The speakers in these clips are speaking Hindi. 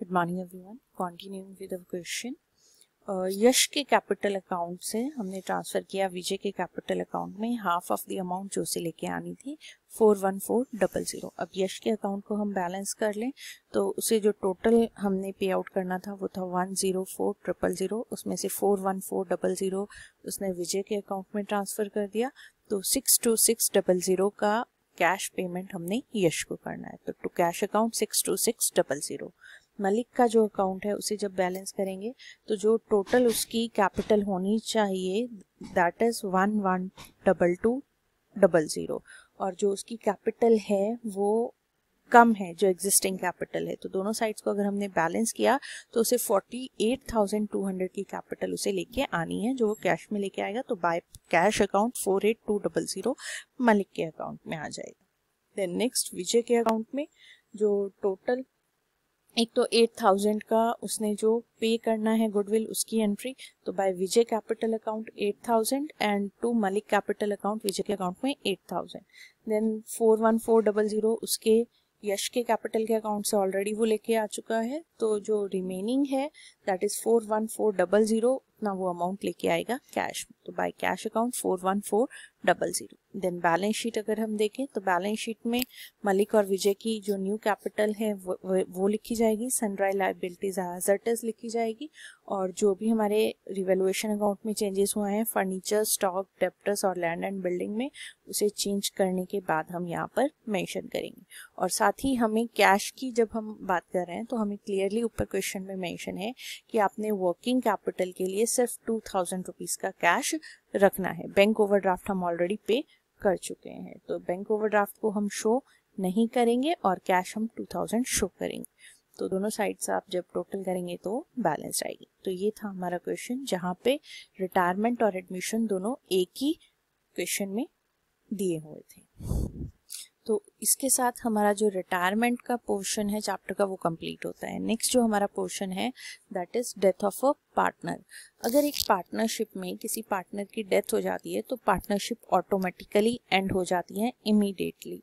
Good morning everyone continuing with a question Yash के कैपिटल अकाउंट से हमने ट्रांसफ़र किया विजय के कैपिटल अकाउंट में हाफ ऑफ द अमाउंट जो से लेके आनी थी four one four double zero अब यश के अकाउंट को हम बैलेंस कर लें तो उसे जो टोटल हमने पे आउट करना था वो था one zero four triple zero उसमें से four one four double zero उसने विजय के अकाउंट में ट्रांसफ़र कर दिया तो six two six double zero का कैश पेमेंट हमने यश को करना है तो to cash account six two six double zero Malik का जो अकाउंट है उसे जब बैलेंस करेंगे तो जो टोटल उसकी कैपिटल होनी चाहिए that is one one double two double zero और जो उसकी कैपिटल है वो कम है जो एग्जिस्टिंग कैपिटल है तो दोनों साइड्स को अगर हमने बैलेंस किया तो उसे 48,200 की कैपिटल उसे लेके आनी है जो वो कैश में लेके आएगा तो बाय कैश अकाउंट 48200 मलिक के अकाउंट में आ जाएगा देन नेक्स्ट विजय के अकाउंट में जो टोटल एक तो एट थाउजेंड का उसने जो पे करना है गुडविल उसकी एंट्री तो by Vijay capital account eight thousand and to Malik capital account Vijay के अकाउंट में eight thousand then four one four double zero उसके यश के कैपिटल के अकाउंट से ऑलरेडी वो लेके आ चुका है तो जो रिमेनिंग है that is four one four double zero उतना वो अमाउंट लेके आएगा कैश में तो by cash account four one four double zero then balance sheet अगर हम देखें तो बैलेंस शीट में मलिक और विजय की जो न्यू कैपिटल है वो, वो लिखी जाएगी सनराइज लाइबिलिटीज एजर्टस लिखी जाएगी और जो भी हमारे रिवेलुएशन अकाउंट में चेंजेस हुए हैं फर्नीचर स्टॉक डेप्टर्स और लैंड एंड बिल्डिंग में उसे चेंज करने के बाद हम यहाँ पर मैंशन करेंगे और साथ ही हमें कैश की जब हम बात कर रहे हैं तो हमें क्लियरली ऊपर क्वेश्चन में मैंशन है कि आपने वर्किंग कैपिटल के लिए सिर्फ टू थाउजेंड रुपीज़ का कैश रखना है बैंक ओवरड्राफ्ट हम ऑलरेडी पे कर चुके हैं तो बैंक ओवरड्राफ्ट को हम शो नहीं करेंगे और कैश हम 2000 शो करेंगे तो दोनों साइड से आप जब टोटल करेंगे तो बैलेंस आएगी तो ये था हमारा क्वेश्चन जहाँ पे रिटायरमेंट और एडमिशन दोनों एक ही क्वेश्चन में दिए हुए थे तो इसके साथ हमारा जो रिटायरमेंट का पोर्शन है चैप्टर का वो कंप्लीट होता है नेक्स्ट जो हमारा पोर्शन है that is death of a partner अगर एक पार्टनरशिप में किसी पार्टनर की डेथ हो जाती है तो पार्टनरशिप ऑटोमेटिकली एंड हो जाती है इमीडिएटली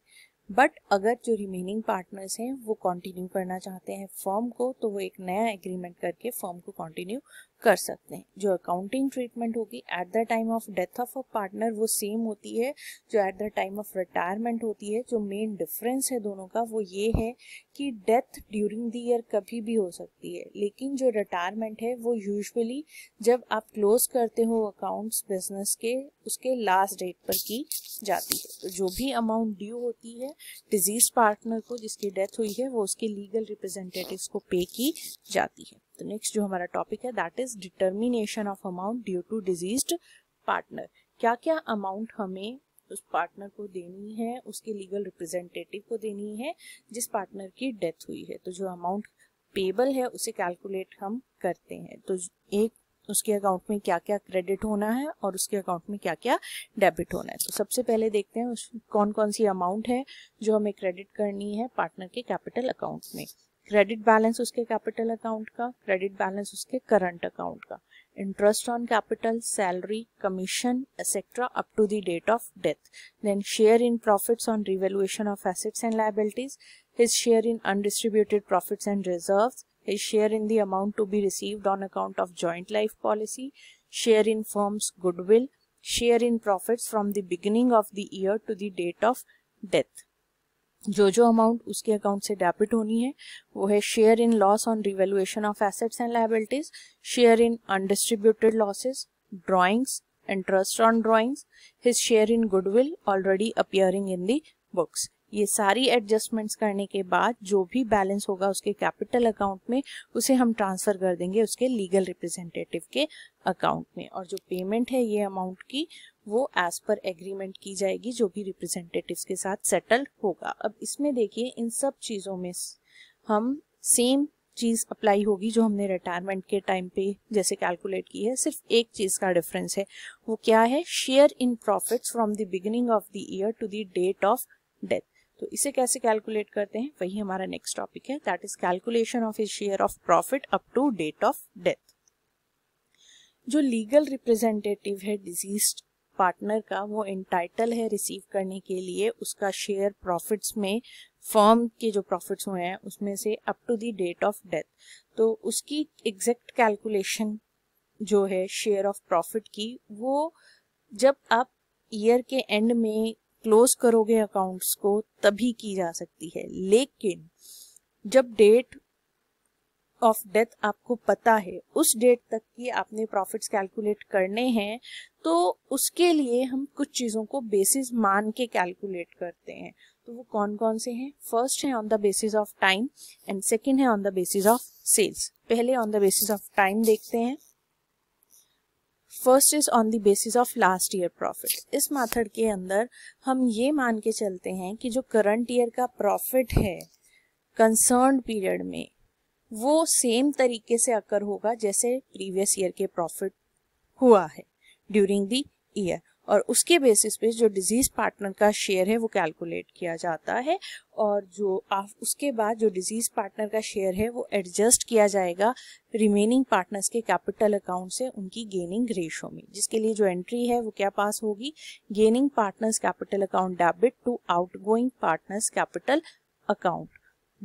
बट अगर जो रिमेनिंग पार्टनर्स हैं वो कंटिन्यू करना चाहते हैं फॉर्म को तो वो एक नया एग्रीमेंट करके फॉर्म को कंटिन्यू कर सकते हैं जो अकाउंटिंग ट्रीटमेंट होगी at the time of death of a partner वो सेम होती है जो at the time of retirement होती है जो मेन डिफरेंस है दोनों का वो ये है कि डेथ ड्यूरिंग द ईयर कभी भी हो सकती है लेकिन जो रिटायरमेंट है वो यूजुअली जब आप क्लोज करते हो अकाउंट्स बिजनेस के उसके लास्ट डेट पर की जाती है तो जो भी अमाउंट ड्यू होती है डिजीज पार्टनर को जिसकी डेथ हुई है वो उसके लीगल रिप्रेजेंटेटिव को पे की जाती है तो नेक्स्ट जो हमारा टॉपिक है that is determination of amount due to deceased partner क्या क्या अमाउंट हमें उस पार्टनर को देनी है उसके लीगल रिप्रेजेंटेटिव को देनी है जिस पार्टनर की डेथ हुई है तो जो अमाउंट पेबल है उसे कैलकुलेट हम करते हैं तो एक उसके अकाउंट में क्या क्या क्रेडिट होना है और उसके अकाउंट में क्या क्या डेबिट होना है तो सबसे पहले देखते हैं उस कौन कौन सी अमाउंट है जो हमें क्रेडिट करनी है पार्टनर के कैपिटल अकाउंट में क्रेडिट बैलेंस उसके कैपिटल अकाउंट का क्रेडिट बैलेंस उसके करंट अकाउंट का interest on capital salary commission etcetera up to the date of death then share in profits on revaluation of assets and liabilities his share in undistributed profits and reserves, his share in the amount to be received on account of joint life policy, share in firm's goodwill, share in profits from the beginning of the year to the date of death. जो जो अमाउंट उसके अकाउंट से डेबिट होनी है वो है share in loss on revaluation of assets and liabilities share in undistributed losses drawings interest on drawings his share in goodwill already appearing in the books ये सारी एडजस्टमेंट्स करने के बाद जो भी बैलेंस होगा उसके कैपिटल अकाउंट में उसे हम ट्रांसफ़र कर देंगे उसके लीगल रिप्रेजेंटेटिव के अकाउंट में और जो पेमेंट है ये अमाउंट की वो एज पर एग्रीमेंट की जाएगी जो भी रिप्रेजेंटेटिव के साथ सेटल होगा अब इसमें देखिए इन सब चीज़ों में हम सेम चीज़ अप्लाई होगी जो हमने रिटायरमेंट के टाइम पे जैसे कैलकुलेट की है सिर्फ एक चीज़ का डिफरेंस है वो क्या है share in profits from the beginning of the year to the date of death तो इसे कैसे कैलकुलेट करते हैं वही हमारा नेक्स्ट टॉपिक है that is calculation of a share of profit up to date of death जो लीगल रिप्रेजेंटेटिव है डिजीज पार्टनर का वो इंटाइटल है रिसीव करने के लिए उसका शेयर प्रॉफिट्स में फर्म के जो प्रॉफिट्स हुए हैं उसमें से up to the date of death तो उसकी एग्जैक्ट कैलकुलेशन जो है शेयर ऑफ प्रॉफिट की वो जब आप ईयर के एंड में क्लोज करोगे अकाउंट्स को तभी की जा सकती है लेकिन जब डेट ऑफ डेथ आपको पता है उस डेट तक की आपने प्रॉफिट्स कैलकुलेट करने हैं तो उसके लिए हम कुछ चीज़ों को बेसिस मान के कैलकुलेट करते हैं तो वो कौन कौन से हैं फर्स्ट है on the basis of time and second है on the basis of sales पहले on the basis of time देखते हैं first is on the basis of last year profit इस मेथड के अंदर हम ये मान के चलते हैं कि जो करंट ईयर का प्रॉफिट है कंसर्न पीरियड में वो सेम तरीके से अकर होगा जैसे प्रीवियस ईयर के प्रॉफिट हुआ है ड्यूरिंग द ईयर और उसके बेसिस पे जो डिजीज पार्टनर का शेयर है वो कैलकुलेट किया जाता है और जो आप उसके बाद जो डिजीज पार्टनर का शेयर है वो एडजस्ट किया जाएगा रिमेनिंग पार्टनर्स के कैपिटल अकाउंट से उनकी गेनिंग रेशो में जिसके लिए जो एंट्री है वो क्या पास होगी gaining partners capital account debit to out going partners capital account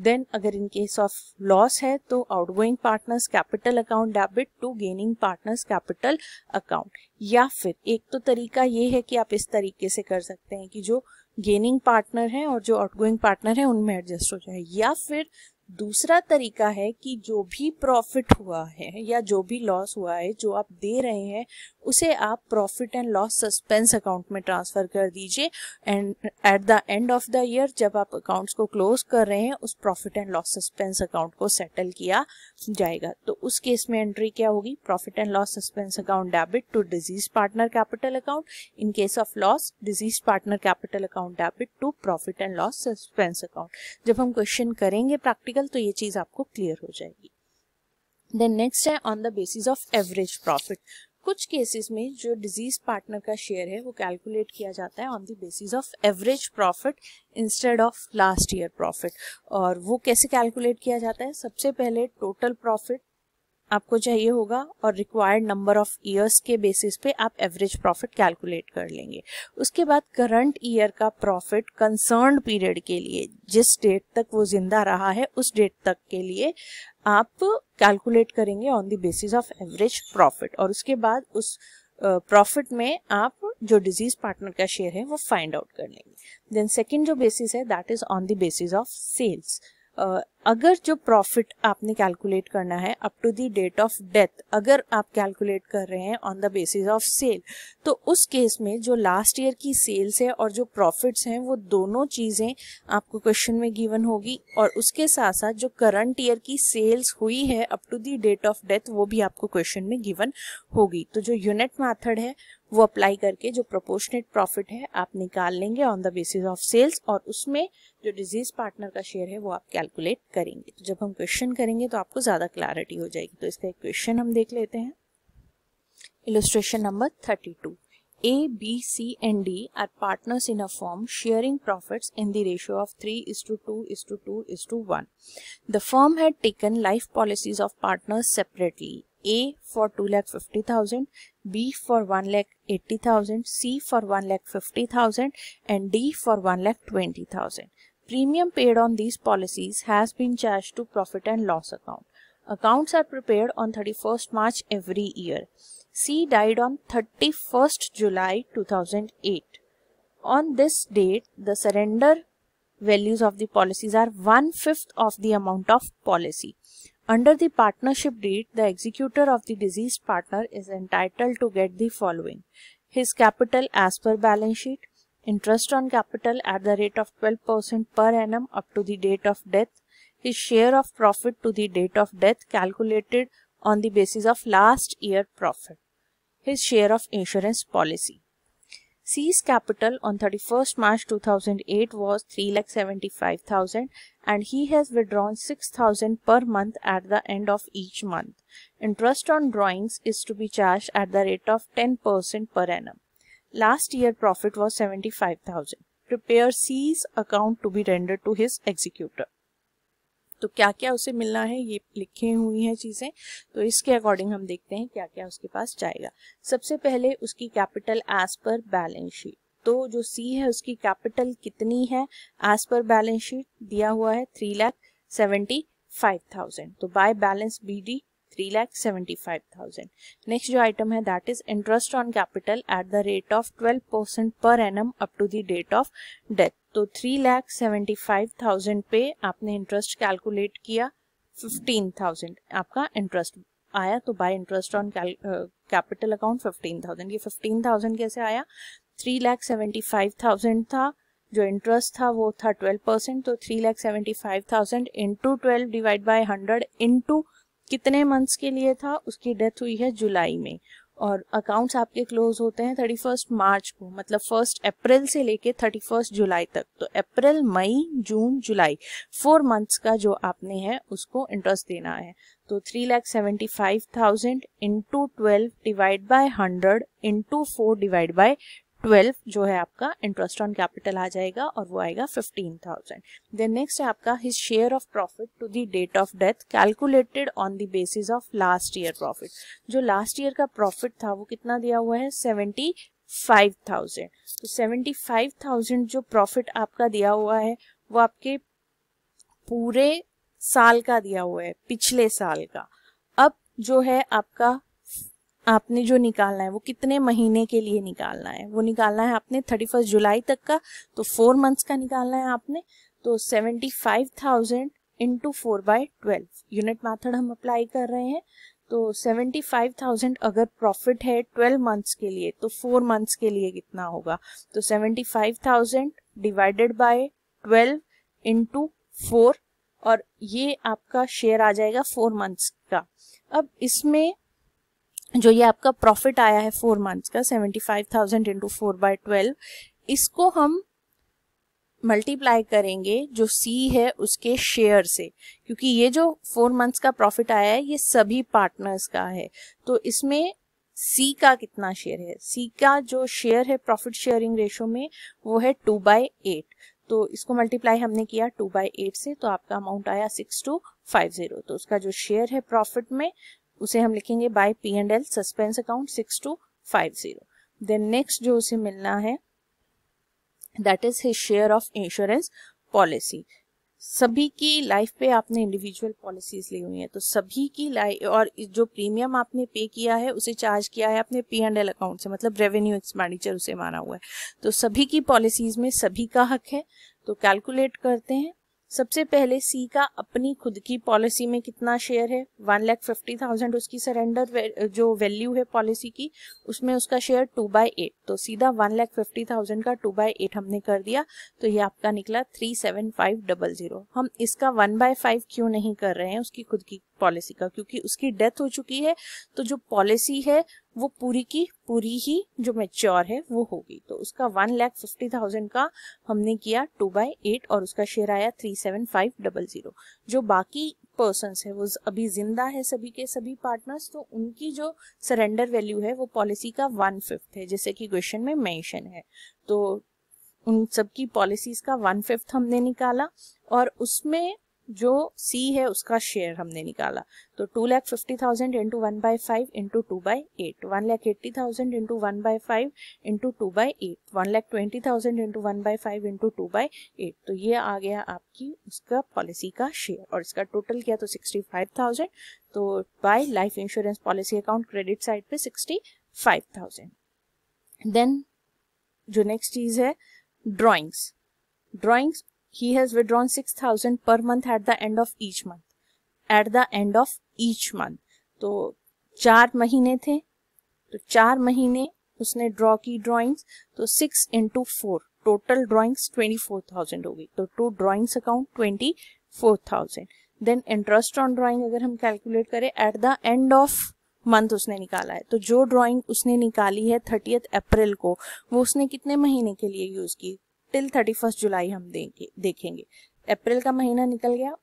then अगर इन केस ऑफ लॉस है तो outgoing partners capital account debit to gaining partners capital account या फिर एक तो तरीका ये है कि आप इस तरीके से कर सकते हैं कि जो गेनिंग पार्टनर है और जो आउटगोइंग पार्टनर है उनमें एडजस्ट हो जाए या फिर दूसरा तरीका है कि जो भी प्रॉफिट हुआ है या जो भी लॉस हुआ है जो आप दे रहे हैं उसे आप profit and loss suspense account में ट्रांसफ़र कर दीजिए and at the end of the year जब आप अकाउंट्स को क्लोज कर रहे हैं उस profit and loss suspense account को सेटल किया जाएगा तो उस केस में एंट्री क्या होगी profit and loss suspense account debit to deceased partner capital account in case of loss deceased partner capital account debit to profit and loss suspense account जब हम क्वेश्चन करेंगे प्रैक्टिकल आर्टिकल तो ये चीज़ आपको क्लियर हो जाएगी देन नेक्स्ट है on the basis of average profit कुछ केसेस में जो डिजीज पार्टनर का शेयर है वो कैलकुलेट किया जाता है on the basis of average profit instead of last year profit और वो कैसे कैलकुलेट किया जाता है सबसे पहले टोटल प्रॉफिट आपको चाहिए होगा और रिक्वायर्ड नंबर ऑफ ईयर्स के बेसिस पे आप एवरेज प्रॉफिट कैलकुलेट कर लेंगे उसके बाद करंट ईयर का प्रॉफिट कंसर्न पीरियड के लिए जिस डेट तक वो जिंदा रहा है उस डेट तक के लिए आप कैलकुलेट करेंगे on the basis of average profit और उसके बाद उस प्रॉफिट uh, में आप जो डिजीज पार्टनर का शेयर है वो फाइंड आउट कर लेंगे देन सेकेंड जो बेसिस है that is on the basis of sales अगर जो प्रॉफिट आपने कैलकुलेट करना है up to the date of death अगर आप कैलकुलेट कर रहे हैं on the basis of sale तो उस केस में जो लास्ट ईयर की सेल्स है और जो प्रॉफिट्स हैं वो दोनों चीज़ें आपको क्वेश्चन में गिवन होगी और उसके साथ साथ जो करंट ईयर की सेल्स हुई है up to the date of death वो भी आपको क्वेश्चन में गिवन होगी तो जो यूनिट मैथड है वो अप्लाई करके जो प्रोपोर्शनेट प्रॉफिट है आप निकाल लेंगे on the basis of sales और उसमें जो डिजीज पार्टनर का शेयर है वो आप कैलकुलेट करेंगे तो जब हम क्वेश्चन करेंगे तो आपको ज़्यादा क्लैरिटी हो जाएगी तो इसका एक क्वेश्चन हम देख लेते हैं illustration number thirty two A B C and D are partners in a firm sharing profit in the ratio of three is to two is to two is to one the firm had taken life policies of partners separately. A for 2,50,000, B for 1,80,000, C for 1,50,000 and D for 1,20,000. Premium paid on these policies has been charged to profit and loss account. Accounts are prepared on 31st March every year. C died on 31st July 2008. On this date, the surrender values of the policies are one-fifth of the amount of policy. Under the partnership deed, the executor of the deceased partner is entitled to get the following. His capital as per balance sheet, interest on capital at the rate of 12% per annum up to the date of death, his share of profit to the date of death calculated on the basis of last year profit, his share of insurance policy. C's capital on 31st March 2008 was 3,75,000 and he has withdrawn 6,000 per month at the end of each month. Interest on drawings is to be charged at the rate of 10% per annum. Last year profit was 75,000. Prepare C's account to be rendered to his executor. तो क्या क्या उसे मिलना है ये लिखे हुई हैं चीज़ें तो इसके अकॉर्डिंग हम देखते हैं क्या क्या उसके पास जाएगा सबसे पहले उसकी capital as per balance sheet तो जो सी है उसकी कैपिटल कितनी है एज पर बैलेंस शीट दिया हुआ है three lakh seventy five thousand तो by balance B D three lakh seventy five thousand next जो आइटम है that is interest on capital at the rate of twelve percent per annum up to the date of death तो three lakh seventy five thousand पे आपने इंटरेस्ट कैलकुलेट किया फिफ्टीन थाउजेंड आपका इंटरेस्ट आया तो by interest on capital account fifteen thousand ये फिफ्टीन थाउजेंड कैसे आया three lakh seventy five thousand था जो इंटरेस्ट था वो था ट्वेल्व परसेंट तो three lakh seventy five thousand into twelve divide by hundred into कितने मंथ्स के लिए था उसकी डेथ हुई है जुलाई में और अकाउंट्स आपके क्लोज होते हैं थर्टी फर्स्ट मार्च को मतलब फर्स्ट अप्रैल से लेके थर्टी फर्स्ट जुलाई तक तो अप्रैल मई जून जुलाई फोर मंथ्स का जो आपने है उसको इंटरेस्ट देना है तो three lakh seventy five thousand into twelve divide by hundred into four divide by twelve जो है आपका इंटरेस्ट ऑन कैपिटल आ जाएगा और वो आएगा फिफ्टीन थाउजेंड देन नेक्स्ट है आपका his share of profit to the date of death calculated on the basis of last year profit जो लास्ट ईयर का प्रॉफिट था वो कितना दिया हुआ है सेवेंटी फाइव थाउजेंड तो सेवेंटी फाइव थाउजेंड जो प्रॉफिट आपका दिया हुआ है वो आपके पूरे साल का दिया हुआ है पिछले साल का अब जो है आपका आपने जो निकालना है वो कितने महीने के लिए निकालना है वो निकालना है आपने थर्टी फर्स्ट जुलाई तक का तो फोर मंथ्स का निकालना है आपने तो seventy five thousand into four by twelve unit method हम अप्लाई कर रहे हैं तो सेवेंटी फाइव थाउजेंड अगर प्रॉफिट है ट्वेल्व मंथ्स के लिए तो फोर मंथ्स के लिए कितना होगा तो seventy five thousand divided by twelve into four और ये आपका शेयर आ जाएगा फोर मंथ्स का अब इसमें जो ये आपका प्रॉफिट आया है फोर मंथ्स का seventy five thousand into four by twelve इसको हम मल्टीप्लाई करेंगे जो सी है उसके शेयर से क्योंकि ये जो फोर मंथ्स का प्रॉफिट आया है ये सभी पार्टनर्स का है तो इसमें सी का कितना शेयर है सी का जो शेयर है प्रॉफिट शेयरिंग रेशो में वो है टू बाय एट तो इसको मल्टीप्लाई हमने किया टू बाई एट से तो आपका अमाउंट आया सिक्स टू फाइव जीरो तो उसका जो शेयर है प्रॉफिट में उसे हम लिखेंगे by P and L suspense account six two five zero then next जो उसे मिलना है that is his share of insurance policy सभी की लाइफ पे आपने इंडिविजुअल पॉलिसीज ली हुई है तो सभी की लाइफ और जो प्रीमियम आपने पे किया है उसे चार्ज किया है अपने पी एंड एल अकाउंट से मतलब रेवेन्यू एक्सपेंडिचर उसे माना हुआ है तो सभी की पॉलिसीज में सभी का हक है तो कैलकुलेट करते हैं सबसे पहले सी का अपनी खुद की पॉलिसी में कितना शेयर है वन लैख फिफ्टी थाउजेंड उसकी सरेंडर जो वैल्यू है पॉलिसी की उसमें उसका शेयर टू बाई एट तो सीधा वन लैख फिफ्टी थाउजेंड का टू बाई एट हमने कर दिया तो ये आपका निकला three seven five double zero हम इसका वन बाय फाइव क्यों नहीं कर रहे हैं उसकी खुद की पॉलिसी का क्योंकि उसकी डेथ हो चुकी है तो जो पॉलिसी है वो पूरी की पूरी ही जो मेच्योर है वो होगी तो उसका वन लैख फिफ्टी थाउजेंड का हमने किया टू बाई एट और उसका शेयर आया three seven five double zero जो बाकी पर्सन है वो अभी जिंदा है सभी के सभी पार्टनर्स तो उनकी जो सरेंडर वैल्यू है वो पॉलिसी का वन फिफ्थ है जैसे कि क्वेश्चन में मैंशन है तो उन सबकी पॉलिसीज का वन फिफ्थ हमने निकाला और उसमें जो सी है उसका शेयर हमने निकाला तो two lakh fifty thousand into one by five into two by eight one lakh eighty thousand into one by five into two by eight one lakh twenty thousand into one by five into two by eight तो ये आ गया आपकी उसका पॉलिसी का शेयर और इसका टोटल किया तो सिक्सटी फाइव थाउजेंड तो by life insurance policy account credit side पे सिक्सटी फाइव थाउजेंड देन जो नेक्स्ट चीज़ है drawings drawings he has withdrawn 6000 per month at the end of each month at the end of each month तो चार महीने थे तो चार महीने उसने ड्रॉ की ड्राइंग्स तो six into four total drawings twenty four thousand हो गई तो to drawings account twenty four thousand then interest on drawing अगर हम कैलकुलेट करें at the end of month उसने निकाला है तो जो ड्राइंग उसने निकाली है थर्टीथ अप्रैल को वो उसने कितने महीने के लिए यूज की टिल थर्टी फर्स्ट जुलाई हम देंगे देखेंगे अप्रैल का महीना निकल गया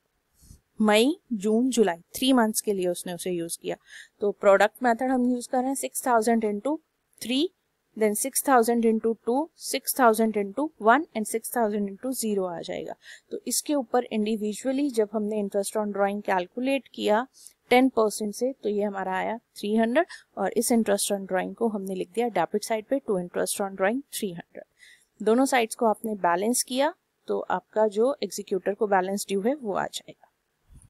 मई जून जुलाई थ्री मंथ्स के लिए उसने उसे यूज किया तो प्रोडक्ट मेथड हम यूज कर रहे हैं six thousand into three then six thousand into two six thousand into one and six thousand into zero आ जाएगा तो इसके ऊपर इंडिविजुअली जब हमने इंटरेस्ट ऑन ड्राइंग कैलकुलेट किया टेन परसेंट से तो ये हमारा आया थ्री हंड्रेड और इस इंटरेस्ट ऑन ड्राइंग को हमने लिख दिया डेबिट साइड पे to interest on drawing three hundred दोनों साइड्स को आपने बैलेंस किया तो आपका जो एग्जीक्यूटर को बैलेंस ड्यू है वो आ जाएगा